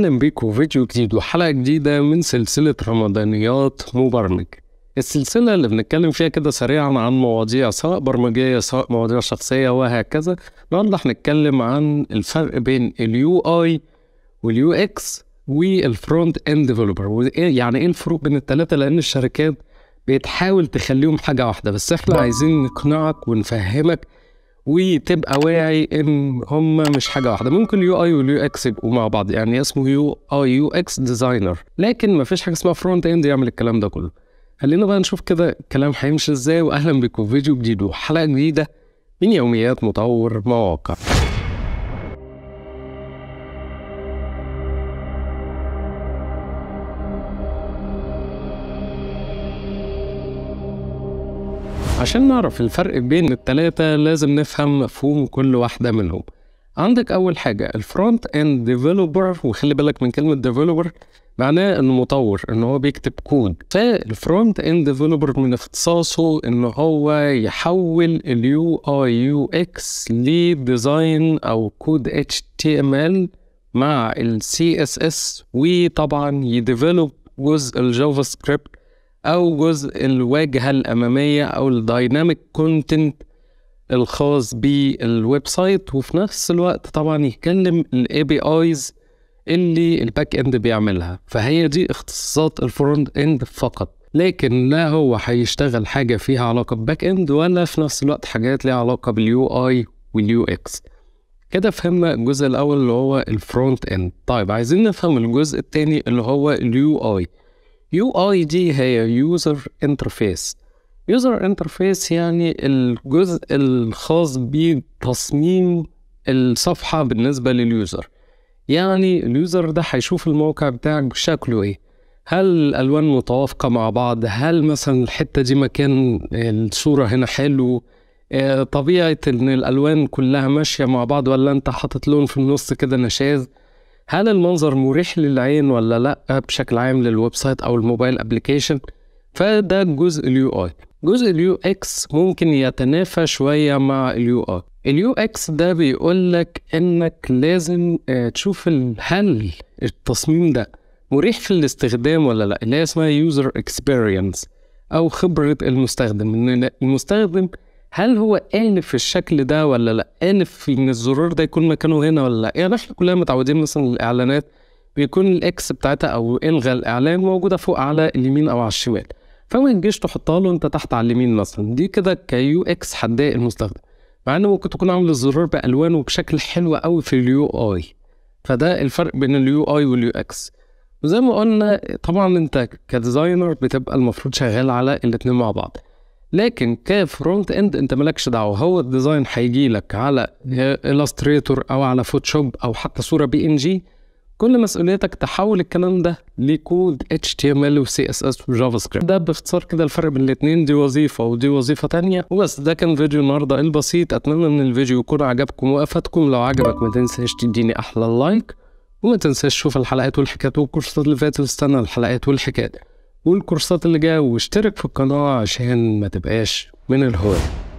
اهلا بيكم فيديو جديد وحلقه جديده من سلسله رمضانيات مبرمج السلسله اللي بنتكلم فيها كده سريعا عن مواضيع سواء برمجيه سواء مواضيع شخصيه وهكذا النهارده هنتكلم عن الفرق بين اليو اي واليو اكس والفرونت اند ديفلوبر يعني ايه الفروق بين الثلاثه لان الشركات بتحاول تخليهم حاجه واحده بس احنا عايزين نقنعك ونفهمك وتبقى واعي ان هما مش حاجه واحده ممكن اليو اي واليو اكس يبقوا مع بعض يعني اسمه يو اي يو اكس ديزاينر لكن مفيش حاجه اسمها فرونت اند يعمل الكلام ده كله خلينا بقى نشوف كده الكلام هيمشي ازاي واهلا بكم في فيديو جديد وحلقه جديده من يوميات مطور مواقع عشان نعرف الفرق بين التلاتة لازم نفهم مفهوم كل واحدة منهم عندك أول حاجة الفرونت اند ديفلوبر وخلي بالك من كلمة ديفلوبر معناه إنه مطور إن هو بيكتب كود فالفرونت اند ديفلوبر من اختصاصه إن هو يحول اليو اي يو اكس لديزاين أو كود اتش تي ام ال مع السي اس اس وطبعا يديفلوب جزء الجافا سكريبت او جزء الواجهه الاماميه او الدايناميك كونتنت الخاص بالويب سايت وفي نفس الوقت طبعا يتكلم الاي بي ايز اللي الباك اند بيعملها فهي دي اختصاصات الفرونت اند فقط لكن لا هو هيشتغل حاجه فيها علاقه بباك اند ولا في نفس الوقت حاجات ليها علاقه باليو اي واليو اكس كده فهمنا الجزء الاول اللي هو الفرونت اند طيب عايزين نفهم الجزء التاني اللي هو اليو اي UID هي يوزر انترفيس يوزر انترفيس يعني الجزء الخاص بتصميم الصفحة بالنسبة لليوزر يعني اليوزر ده هيشوف الموقع بتاعك شكله ايه هل الالوان متوافقه مع بعض هل مثلا الحته دي مكان الصوره هنا حلو آه، طبيعه ان الالوان كلها ماشيه مع بعض ولا انت حاطط لون في النص كده نشاز هل المنظر مريح للعين ولا لا بشكل عام للويب سايت او الموبايل ابلكيشن فده جزء اليو اي جزء اليو اكس ممكن يتنافى شويه مع اليو اي اليو اكس ده بيقول لك انك لازم آه، تشوف هل التصميم ده مريح في الاستخدام ولا لا اللي هي اسمها يوزر اكسبيرينس او خبره المستخدم ان المستخدم هل هو انف الشكل ده ولا لا انف ان الزرار ده يكون مكانه هنا ولا لا يعني احنا كلنا متعودين مثلا الاعلانات بيكون الاكس بتاعتها او الغى الاعلان موجوده فوق على اليمين او على الشمال فما تجيش تحطها له انت تحت على اليمين مثلا دي كده كيو اكس هتضايق المستخدم مع ان ممكن تكون عامل الزرار بالوان وبشكل حلو قوي في اليو اي فده الفرق بين اليو اي واليو اكس وزي ما قلنا طبعا انت كديزاينر بتبقى المفروض شغال على الاتنين مع بعض لكن كفرونت اند انت مالكش دعوه هو الديزاين هيجي لك على الستريتور او على فوتوشوب او حتى صوره بي ان جي كل مسؤوليتك تحول الكلام ده لكود اتش تي ام ال وسي اس اس وجافا سكريبت ده باختصار كده الفرق بين الاتنين دي وظيفة ودي وظيفة تانية وبس ده كان فيديو النهاردة البسيط أتمنى إن الفيديو يكون عجبكم وأفادكم لو عجبك ما تنساش تديني أحلى لايك وما تنساش تشوف الحلقات والحكايات والكورسات اللي فاتت واستنى الحلقات والحكايات والكورسات اللي جايه واشترك في القناه عشان ما تبقاش من الهوايه